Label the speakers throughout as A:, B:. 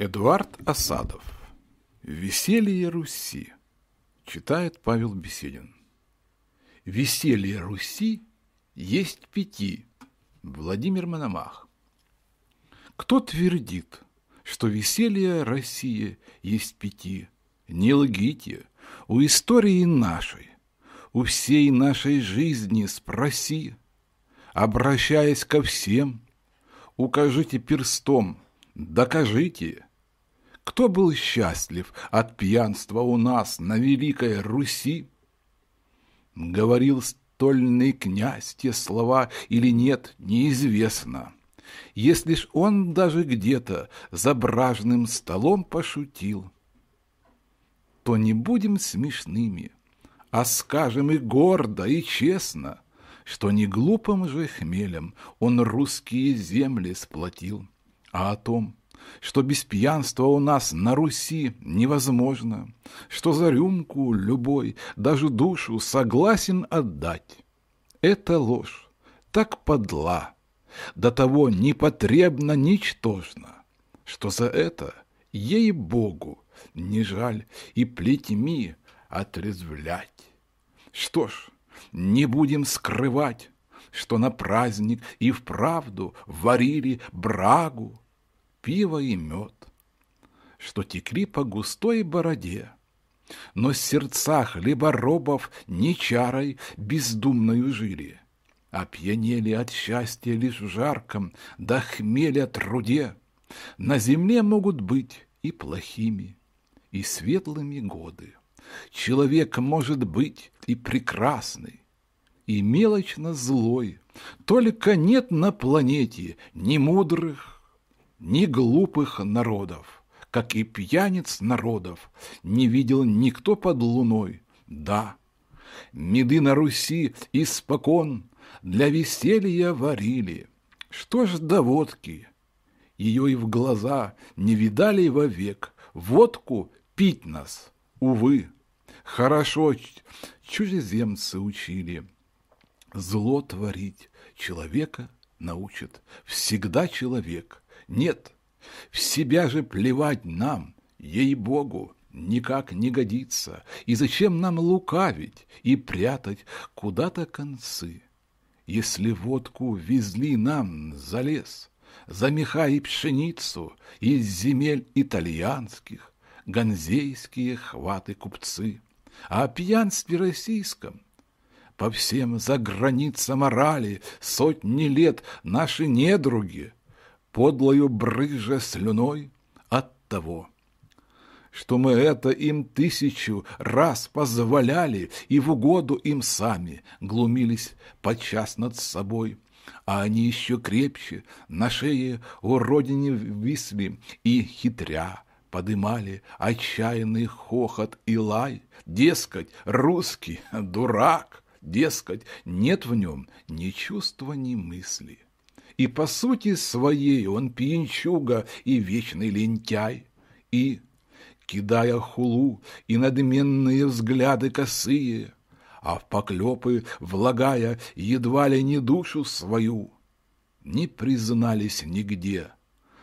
A: Эдуард Осадов. «Веселье Руси» читает Павел Беседин. «Веселье Руси есть пяти» Владимир Мономах. Кто твердит, что веселье России есть пяти? Не лгите, у истории нашей, у всей нашей жизни спроси, обращаясь ко всем, укажите перстом, докажите – кто был счастлив от пьянства у нас на Великой Руси? Говорил стольный князь те слова или нет, неизвестно. Если ж он даже где-то за бражным столом пошутил, то не будем смешными, а скажем и гордо, и честно, что не глупым же хмелем он русские земли сплотил, а о том, что без пьянства у нас на Руси невозможно, что за рюмку любой, даже душу, согласен отдать. Это ложь, так подла, до того непотребно ничтожно, что за это, ей-богу, не жаль и плетьми отрезвлять. Что ж, не будем скрывать, что на праздник и вправду варили брагу, пиво и мед, что текли по густой бороде. Но в сердца хлеборобов ни чарой бездумною жили, опьянели а от счастья лишь жарком, да хмеля труде. На земле могут быть и плохими, и светлыми годы. Человек может быть и прекрасный, и мелочно злой, только нет на планете ни мудрых, ни глупых народов, как и пьяниц народов, не видел никто под луной. Да, меды на Руси испокон для веселья варили. Что ж до водки? Ее и в глаза не видали вовек. Водку пить нас, увы. Хорошо чужеземцы учили. Зло творить человека научит. Всегда человек – нет, в себя же плевать нам, ей-богу, никак не годится. И зачем нам лукавить и прятать куда-то концы? Если водку везли нам за лес, за меха и пшеницу из земель итальянских, гонзейские хваты купцы, а о пьянстве российском – по всем заграницам орали сотни лет наши недруги, подлою брыжа слюной от того, что мы это им тысячу раз позволяли и в угоду им сами глумились подчас над собой, а они еще крепче на шее у родине висли и хитря подымали отчаянный хохот и лай, дескать, русский дурак, дескать, нет в нем ни чувства, ни мысли. И по сути своей он пьянчуга и вечный лентяй, и, кидая хулу и надменные взгляды косые, а в поклепы влагая едва ли не душу свою, не признались нигде,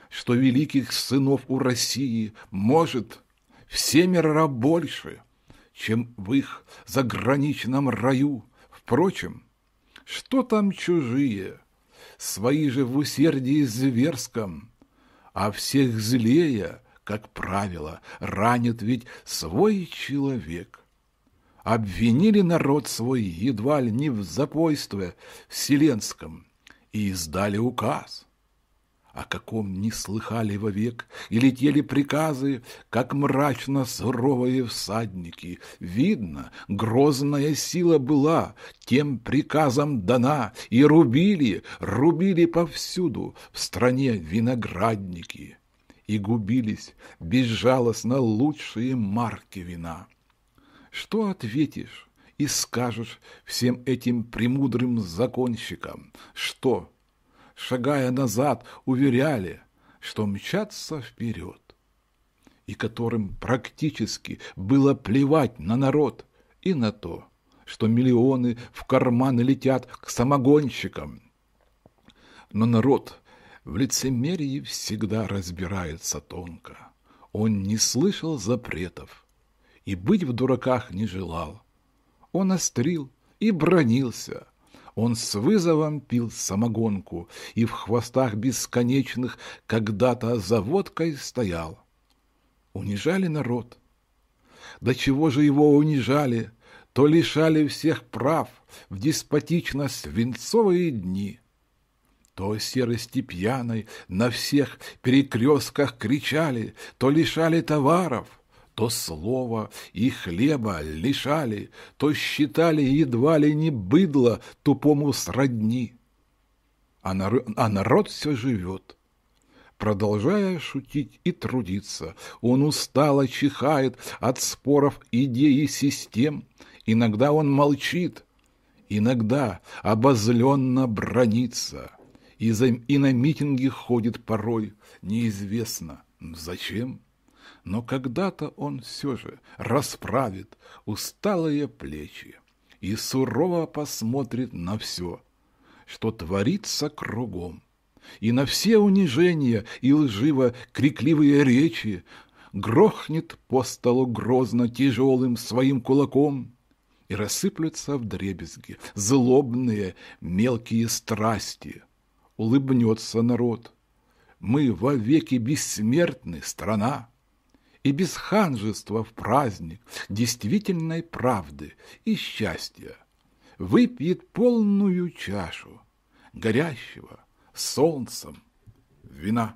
A: что великих сынов у России может в семеро больше, чем в их заграничном раю. Впрочем, что там чужие – свои же в усердии зверском, а всех злее, как правило, ранит ведь свой человек. Обвинили народ свой едва ли не в запойстве вселенском и издали указ – о каком не слыхали вовек, и летели приказы, как мрачно суровые всадники. Видно, грозная сила была, тем приказом дана, и рубили, рубили повсюду, в стране виноградники. И губились безжалостно лучшие марки вина. Что ответишь и скажешь всем этим премудрым законщикам, что шагая назад, уверяли, что мчатся вперед, и которым практически было плевать на народ и на то, что миллионы в карманы летят к самогонщикам. Но народ в лицемерии всегда разбирается тонко. Он не слышал запретов и быть в дураках не желал. Он острил и бронился – он с вызовом пил самогонку и в хвостах бесконечных когда-то за водкой стоял. Унижали народ. До чего же его унижали, то лишали всех прав в деспотично свинцовые дни. То серости пьяной на всех перекрестках кричали, то лишали товаров — то слова и хлеба лишали, то считали едва ли не быдло тупому сродни. А, нар... а народ все живет, продолжая шутить и трудиться. Он устало чихает от споров идей и систем. Иногда он молчит, иногда обозленно бронится. И, за... и на митинги ходит порой неизвестно зачем но когда-то он все же расправит усталые плечи и сурово посмотрит на все, что творится кругом, и на все унижения и лживо-крикливые речи грохнет по столу грозно тяжелым своим кулаком и рассыплются в дребезги злобные мелкие страсти. Улыбнется народ. Мы вовеки бессмертны, страна и без ханжества в праздник действительной правды и счастья. Выпьет полную чашу горящего солнцем вина.